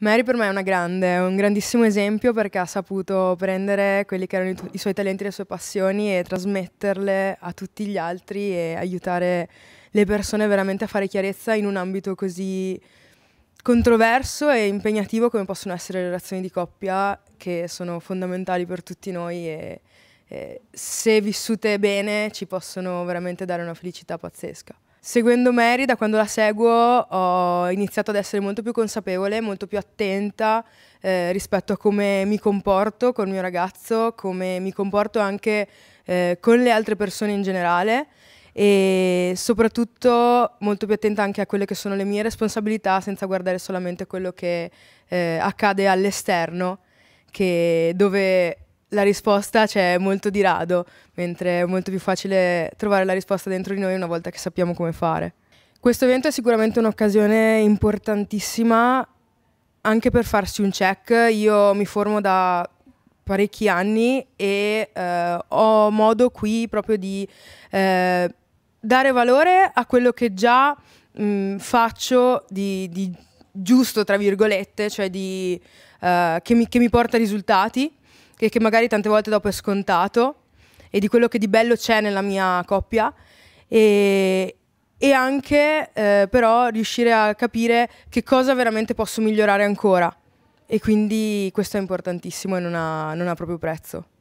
Mary per me è una grande, è un grandissimo esempio perché ha saputo prendere quelli che erano i, tu- i, suoi talenti, le sue passioni e trasmetterle a tutti gli altri e aiutare le persone veramente a fare chiarezza in un ambito così controverso e impegnativo come possono essere le relazioni di coppia che sono fondamentali per tutti noi e, e se vissute bene ci possono veramente dare una felicità pazzesca. Seguendo Mary, da quando la seguo ho iniziato ad essere molto più consapevole, molto più attenta eh, rispetto a come mi comporto col mio ragazzo, come mi comporto anche eh, con le altre persone in generale e soprattutto molto più attenta anche a quelle che sono le mie responsabilità senza guardare solamente quello che eh, accade all'esterno, dove la risposta c'è molto di rado, mentre è molto più facile trovare la risposta dentro di noi una volta che sappiamo come fare. Questo evento è sicuramente un'occasione importantissima anche per farsi un check. Io mi formo da parecchi anni e eh, ho modo qui proprio di eh, dare valore a quello che già mh, mm, faccio di, di, giusto, tra virgolette, cioè di, eh, che, mi, che mi porta risultati che, che magari tante volte dopo è scontato e di quello che di bello c'è nella mia coppia e, e anche eh, però riuscire a capire che cosa veramente posso migliorare ancora e quindi questo è importantissimo e non ha, non ha proprio prezzo.